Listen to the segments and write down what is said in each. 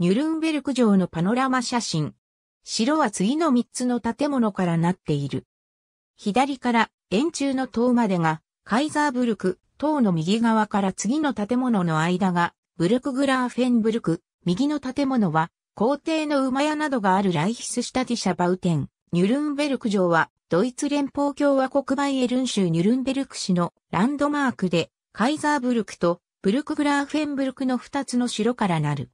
ニュルンベルク城のパノラマ写真。城は次の3つの建物からなっている。左から円柱の塔までが、カイザーブルク、塔の右側から次の建物の間が、ブルクグラーフェンブルク、右の建物は、皇帝の馬屋などがあるライヒスシュタディシャバウテン、ニュルンベルク城は、ドイツ連邦共和国バイエルン州ニュルンベルク市のランドマークで、カイザーブルクとブルクグラーフェンブルクの2つの城からなる。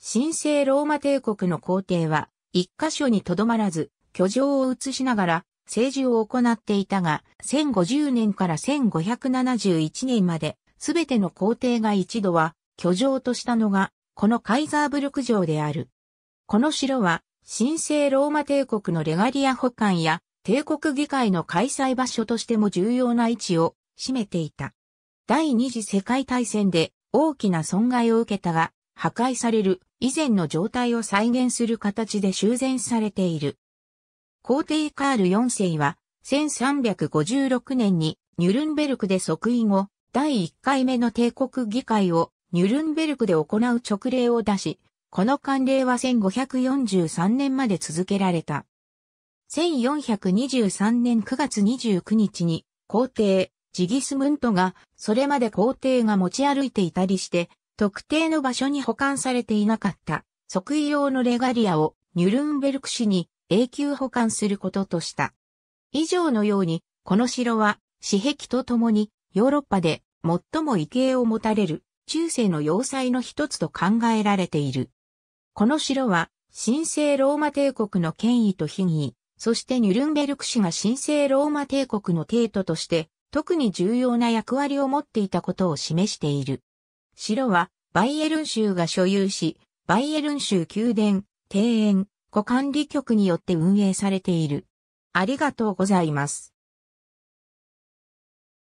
神聖ローマ帝国の皇帝は、一箇所にとどまらず、居城を移しながら、政治を行っていたが、1050年から1571年まで、すべての皇帝が一度は、居城としたのが、このカイザーブルク城である。この城は、神聖ローマ帝国のレガリア保管や、帝国議会の開催場所としても重要な位置を占めていた。第二次世界大戦で大きな損害を受けたが、破壊される以前の状態を再現する形で修繕されている。皇帝カール4世は、1356年にニュルンベルクで即位後、第1回目の帝国議会をニュルンベルクで行う直令を出し、この慣例は1543年まで続けられた。1423年9月29日に皇帝、ジギスムントが、それまで皇帝が持ち歩いていたりして、特定の場所に保管されていなかった、即位用のレガリアをニュルンベルク市に永久保管することとした。以上のように、この城は、私壁とともに、ヨーロッパで最も畏敬を持たれる中世の要塞の一つと考えられている。この城は、神聖ローマ帝国の権威と品位、そしてニュルンベルク氏が神聖ローマ帝国の帝都として、特に重要な役割を持っていたことを示している。城はバイエルン州が所有し、バイエルン州宮殿、庭園、湖管理局によって運営されている。ありがとうございます。